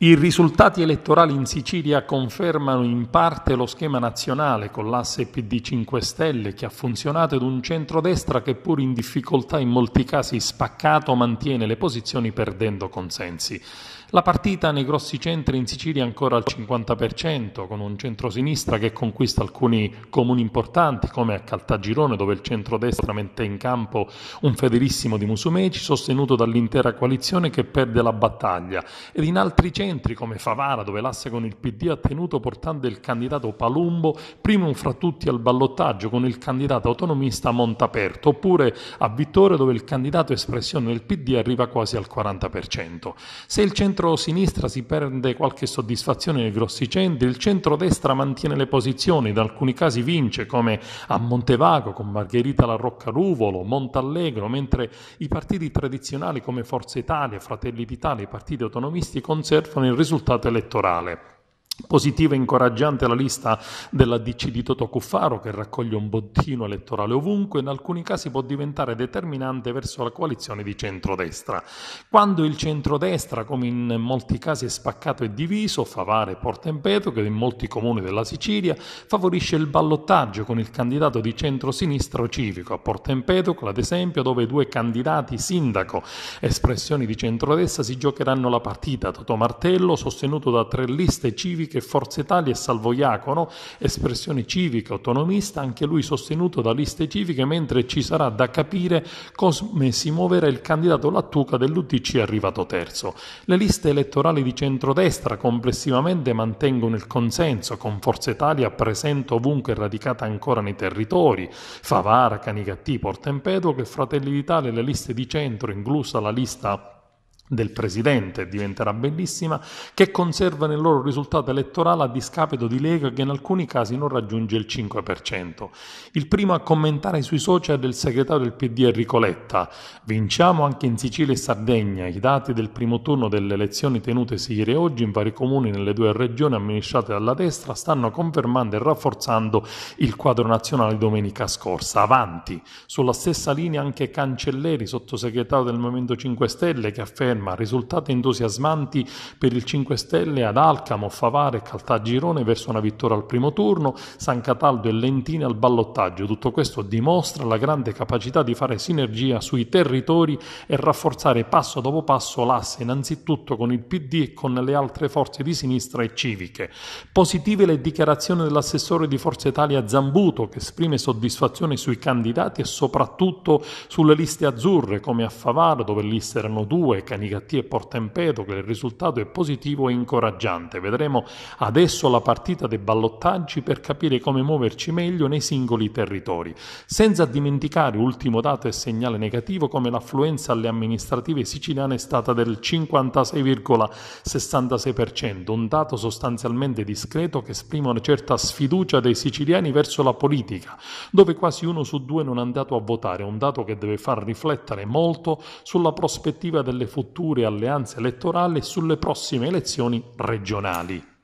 I risultati elettorali in Sicilia confermano in parte lo schema nazionale con l'asse PD 5 Stelle che ha funzionato ed un centrodestra che pur in difficoltà in molti casi spaccato mantiene le posizioni perdendo consensi. La partita nei grossi centri in Sicilia è ancora al 50%, con un centrosinistra che conquista alcuni comuni importanti, come a Caltagirone, dove il centrodestra mette in campo un fedelissimo di Musumeci, sostenuto dall'intera coalizione che perde la battaglia, ed in altri centri centri come Favara, dove l'asse con il PD ha tenuto portando il candidato Palumbo, primo fra tutti al ballottaggio con il candidato autonomista Montaperto, oppure a Vittore dove il candidato espressione del PD arriva quasi al 40%. Se il centro-sinistra si perde qualche soddisfazione nei grossi centri, il centro-destra mantiene le posizioni, in alcuni casi vince, come a Montevago con Margherita La Roccaruvolo, Montallegro, mentre i partiti tradizionali come Forza Italia, Fratelli d'Italia e i partiti autonomisti conservano con il risultato elettorale. Positiva e incoraggiante la lista della DC di Toto Cuffaro che raccoglie un bottino elettorale ovunque, in alcuni casi può diventare determinante verso la coalizione di centrodestra. Quando il centrodestra, come in molti casi è spaccato e diviso, Favare Porta Impeto, che in molti comuni della Sicilia, favorisce il ballottaggio con il candidato di centrosinistra o civico. A Porta Impeto, ad esempio, dove due candidati sindaco, espressioni di centrodestra, si giocheranno la partita. Toto Martello, sostenuto da tre liste civiche civiche Forza Italia e Salvo Iacono, espressione civica autonomista, anche lui sostenuto da liste civiche, mentre ci sarà da capire come si muoverà il candidato Lattuca dell'UTC arrivato terzo. Le liste elettorali di centrodestra complessivamente mantengono il consenso, con Forza Italia presente ovunque e radicata ancora nei territori, Favara, Canicattì, Porto Empedocle, Fratelli d'Italia e le liste di centro, inclusa la lista del presidente diventerà bellissima, che conservano il loro risultato elettorale a discapito di Lega che in alcuni casi non raggiunge il 5%. Il primo a commentare sui social è il segretario del PD Enrico Letta. Vinciamo anche in Sicilia e Sardegna. I dati del primo turno delle elezioni tenutesi ieri e oggi in vari comuni nelle due regioni amministrate dalla destra stanno confermando e rafforzando il quadro nazionale domenica scorsa. Avanti! Sulla stessa linea anche Cancelleri, sottosegretario del Movimento 5 Stelle, che afferma Stemma, risultati entusiasmanti per il 5 Stelle ad Alcamo, Favare e Caltagirone verso una vittoria al primo turno, San Cataldo e Lentini al ballottaggio. Tutto questo dimostra la grande capacità di fare sinergia sui territori e rafforzare passo dopo passo l'asse innanzitutto con il PD e con le altre forze di sinistra e civiche. Positive le dichiarazioni dell'assessore di Forza Italia Zambuto che esprime soddisfazione sui candidati e soprattutto sulle liste azzurre come a Favaro dove le liste erano due, Canigliano domenica a e Porta Empedocle, il risultato è positivo e incoraggiante. Vedremo adesso la partita dei ballottaggi per capire come muoverci meglio nei singoli territori, senza dimenticare, ultimo dato e segnale negativo, come l'affluenza alle amministrative siciliane è stata del 56,66%, un dato sostanzialmente discreto che esprime una certa sfiducia dei siciliani verso la politica, dove quasi uno su due non è andato a votare, un dato che deve far riflettere molto sulla prospettiva delle future future alleanze elettorali sulle prossime elezioni regionali.